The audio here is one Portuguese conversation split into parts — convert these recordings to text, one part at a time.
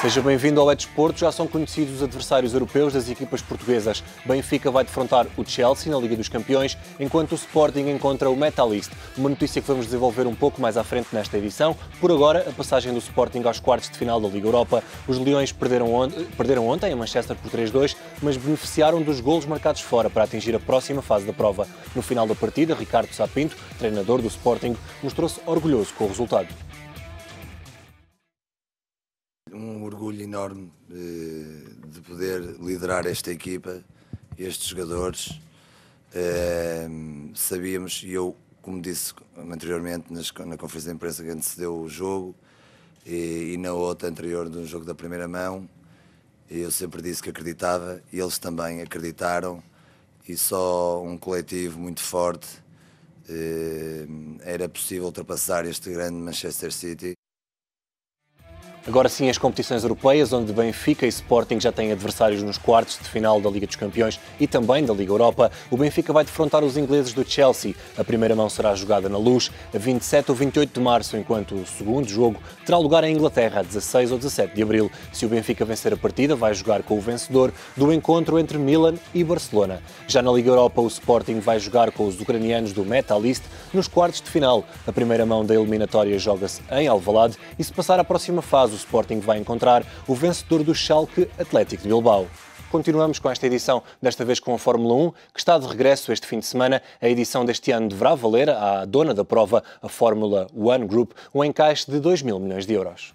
Seja bem-vindo ao Let's Porto. Já são conhecidos os adversários europeus das equipas portuguesas. Benfica vai defrontar o Chelsea na Liga dos Campeões, enquanto o Sporting encontra o Metalist. Uma notícia que vamos desenvolver um pouco mais à frente nesta edição. Por agora, a passagem do Sporting aos quartos de final da Liga Europa. Os Leões perderam, on perderam ontem a Manchester por 3-2, mas beneficiaram dos golos marcados fora para atingir a próxima fase da prova. No final da partida, Ricardo Sapinto, treinador do Sporting, mostrou-se orgulhoso com o resultado. enorme eh, de poder liderar esta equipa, estes jogadores. Eh, sabíamos, e eu, como disse anteriormente na conferência de imprensa que antecedeu o jogo, e, na outra anterior de um jogo da primeira mão, eu sempre disse que acreditava, e eles também acreditaram, e só um coletivo muito forte eh, era possível ultrapassar este grande Manchester City Agora sim, as competições europeias, onde Benfica e Sporting já têm adversários nos quartos de final da Liga dos Campeões e também da Liga Europa, o Benfica vai defrontar os ingleses do Chelsea. A primeira mão será jogada na luz a 27 ou 28 de março, enquanto o segundo jogo terá lugar em Inglaterra, a 16 ou 17 de abril. Se o Benfica vencer a partida, vai jogar com o vencedor do encontro entre Milan e Barcelona. Já na Liga Europa, o Sporting vai jogar com os ucranianos do Metalist nos quartos de final. A primeira mão da eliminatória joga-se em Alvalade e se passar à próxima fase, o Sporting vai encontrar o vencedor do Schalke Atlético de Bilbao. Continuamos com esta edição, desta vez com a Fórmula 1, que está de regresso este fim de semana. A edição deste ano deverá valer à dona da prova, a Fórmula One Group, um encaixe de 2 mil milhões de euros.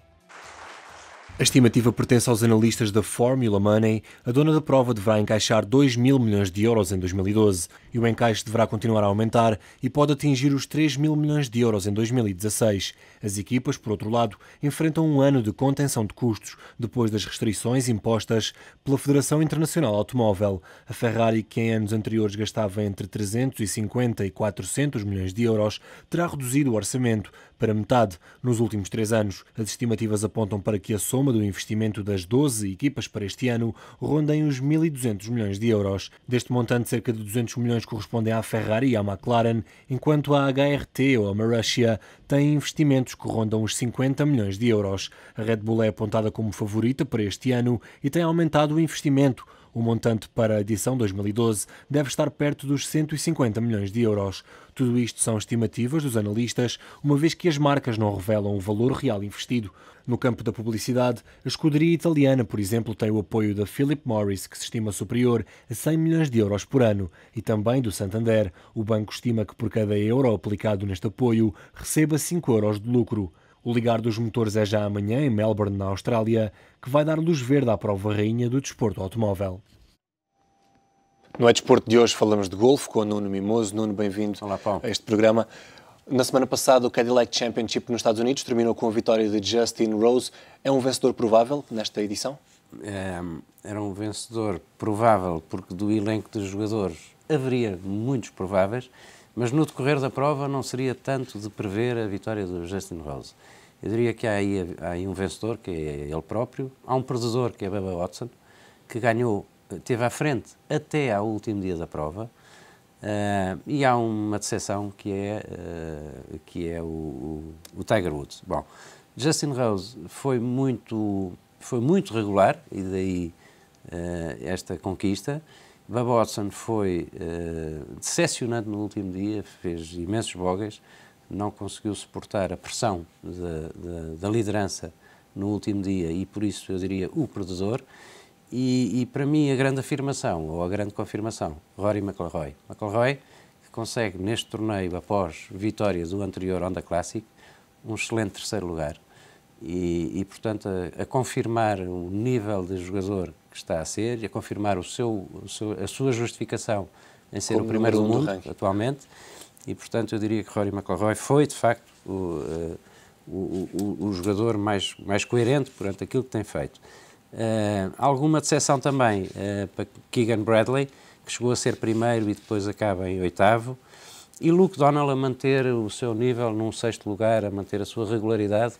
A estimativa pertence aos analistas da Formula Money. A dona da prova deverá encaixar 2 mil milhões de euros em 2012 e o encaixe deverá continuar a aumentar e pode atingir os 3 mil milhões de euros em 2016. As equipas, por outro lado, enfrentam um ano de contenção de custos depois das restrições impostas pela Federação Internacional Automóvel. A Ferrari, que em anos anteriores gastava entre 350 e 400 milhões de euros, terá reduzido o orçamento para metade nos últimos três anos. As estimativas apontam para que a soma soma do investimento das 12 equipas para este ano rondem os 1.200 milhões de euros. Deste montante, cerca de 200 milhões correspondem à Ferrari e à McLaren, enquanto a HRT ou a Marussia têm investimentos que rondam os 50 milhões de euros. A Red Bull é apontada como favorita para este ano e tem aumentado o investimento o montante para a edição 2012 deve estar perto dos 150 milhões de euros. Tudo isto são estimativas dos analistas, uma vez que as marcas não revelam o valor real investido. No campo da publicidade, a escuderia italiana, por exemplo, tem o apoio da Philip Morris, que se estima superior a 100 milhões de euros por ano, e também do Santander. O banco estima que por cada euro aplicado neste apoio receba 5 euros de lucro. O ligar dos motores é já amanhã, em Melbourne, na Austrália, que vai dar luz verde à prova rainha do desporto automóvel. No É Desporto de hoje falamos de golfe com o Nuno Mimoso. Nuno, bem-vindo a este programa. Na semana passada, o Cadillac Championship nos Estados Unidos terminou com a vitória de Justin Rose. É um vencedor provável nesta edição? É, era um vencedor provável, porque do elenco dos jogadores haveria muitos prováveis mas no decorrer da prova não seria tanto de prever a vitória do Justin Rose. Eu diria que há aí, há aí um vencedor, que é ele próprio, há um perdedor, que é Baba Watson, que ganhou, teve à frente até ao último dia da prova, Uh, e há uma decepção que é, uh, que é o, o, o, Tiger Woods. Bom, Justin Rose foi muito, foi muito regular, e daí uh, esta conquista, Watson foi uh, decepcionante no último dia, fez imensos bogas, não conseguiu suportar a pressão da, da, liderança no último dia e, por isso, eu diria o perdedor. E, e para mim, a grande afirmação, ou a grande confirmação, Rory McIlroy. McIlroy, que consegue neste torneio, após vitória do anterior Honda Classic, um excelente terceiro lugar e, e portanto, a, a, confirmar o nível de jogador que está a ser e a confirmar o seu, o seu a sua justificação em ser Como o primeiro do mundo, atualmente. E, portanto, eu diria que Rory McIlroy foi, de facto, eh, o, o, o, o, jogador mais, mais coerente perante aquilo que tem feito. Uh, alguma decepção também uh, para Keegan Bradley, que chegou a ser primeiro e depois acaba em oitavo. E Luke Donald a manter o seu nível num sexto lugar, a manter a sua regularidade,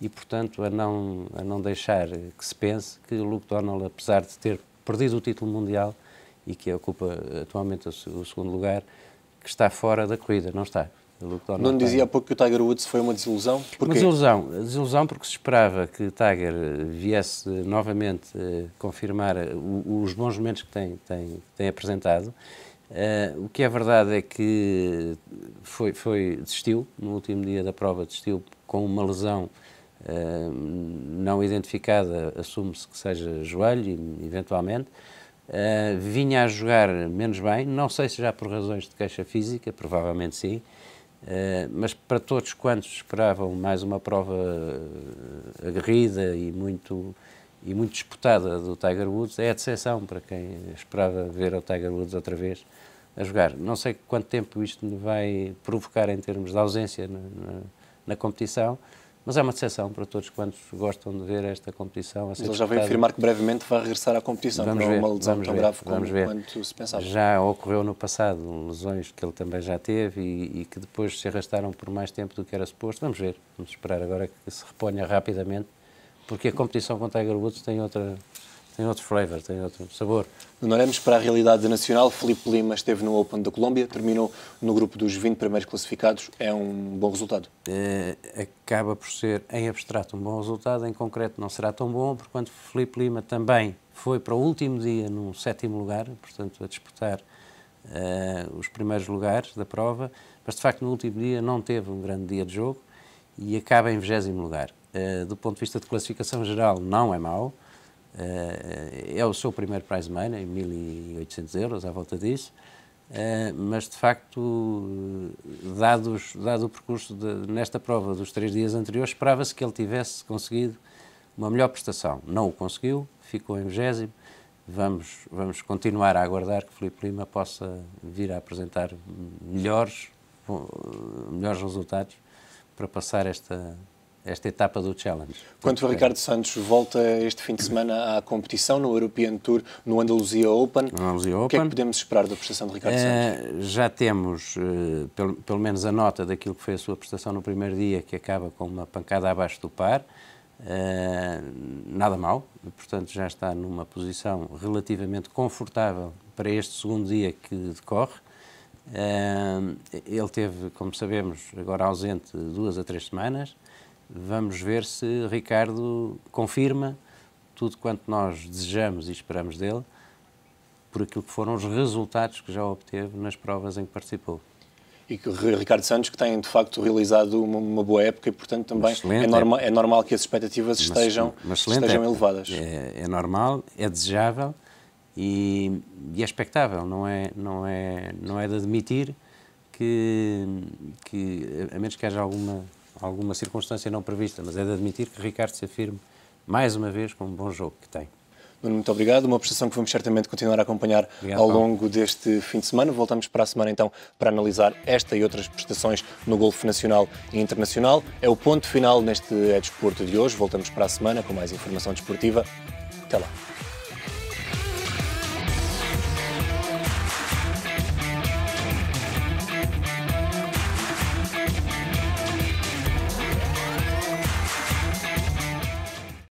e, portanto, a não, a não deixar que se pense que o Luke Donald, apesar de ter perdido o título mundial e que ocupa atualmente o, o segundo lugar, que está fora da corrida, não está. Não dizia há pouco que o Tiger Woods foi uma desilusão? Porquê? Uma desilusão. Desilusão porque se esperava que Tiger viesse novamente eh, confirmar eh, o, os bons momentos que tem, tem, tem apresentado. Uh, o que é verdade é que foi, foi, desistiu, no último dia da prova desistiu com uma lesão não identificada, assume-se que seja joelho, eventualmente. Uh, vinha a jogar menos bem, não sei se já por razões de queixa física, provavelmente sim, uh, mas para todos quantos esperavam mais uma prova ah, aguerrida e muito, e muito disputada do Tiger Woods, é a decepção para quem esperava ver o Tiger Woods outra vez a jogar. Não sei quanto tempo isto vai provocar em termos de ausência na, na, na competição, mas é uma decepção para todos quantos gostam de ver esta competição. Mas ele já veio afirmar que brevemente vai regressar à competição, vamos não é ver, uma lesão vamos tão ver, grave como, ver. quanto se pensava. Já ocorreu no passado, lesões que ele também já teve e, e, que depois se arrastaram por mais tempo do que era suposto. Vamos ver, vamos esperar agora que se reponha rapidamente, porque a competição com o Tiger Woods tem outra tem outro flavor, tem outro sabor. Não olhamos para a realidade nacional. Felipe Lima esteve no Open da Colômbia, terminou no grupo dos 20 primeiros classificados. É um bom resultado? É, acaba por ser, em abstrato, um bom resultado. Em concreto, não será tão bom, porque Felipe Lima também foi para o último dia no sétimo lugar, portanto, a disputar uh, os primeiros lugares da prova, mas de facto no último dia não teve um grande dia de jogo e acaba em 20 lugar. Uh, do ponto de vista de classificação geral, não é mau eh, é o seu primeiro prize money, 1.800 euros, à volta disso. Eh, mas de facto, dados, dado o percurso de, nesta prova dos três dias anteriores, esperava-se que ele tivesse conseguido uma melhor prestação. Não o conseguiu, ficou em 20. Vamos, vamos continuar a aguardar que Filipe Lima possa vir a apresentar melhores, melhores resultados para passar esta, esta etapa do Challenge. Quando o Ricardo Santos, volta este fim de semana à competição no European Tour, no Andaluzia Open. Andaluzia Open. O que é que podemos esperar da prestação de Ricardo Santos? Eh, já temos, uh, pelo, pelo menos, a nota daquilo que foi a sua prestação no primeiro dia, que acaba com uma pancada abaixo do par. Uh, nada mal, portanto, já está numa posição relativamente confortável para este segundo dia que decorre. ele teve, como sabemos, agora ausente duas a três semanas. Vamos ver se Ricardo confirma tudo quanto nós desejamos e esperamos dele por aquilo que foram os resultados que já obteve nas provas em que participou. E que o Ricardo Santos, que tem de facto realizado uma, uma boa época e, portanto, também é, norma, é, normal que as expectativas estejam, uma estejam elevadas. É, é, normal, é desejável e, e, é expectável. Não é, não, é, não é de admitir que, que, a menos que haja alguma alguma circunstância não prevista, mas é de admitir que Ricardo se afirme mais uma vez com um bom jogo que tem. muito obrigado. Uma prestação que vamos certamente continuar a acompanhar obrigado, ao longo deste fim de semana. Voltamos para a semana então para analisar esta e outras prestações no Golfo Nacional e Internacional. É o ponto final neste É Desporto de hoje. Voltamos para a semana com mais informação desportiva. Até lá.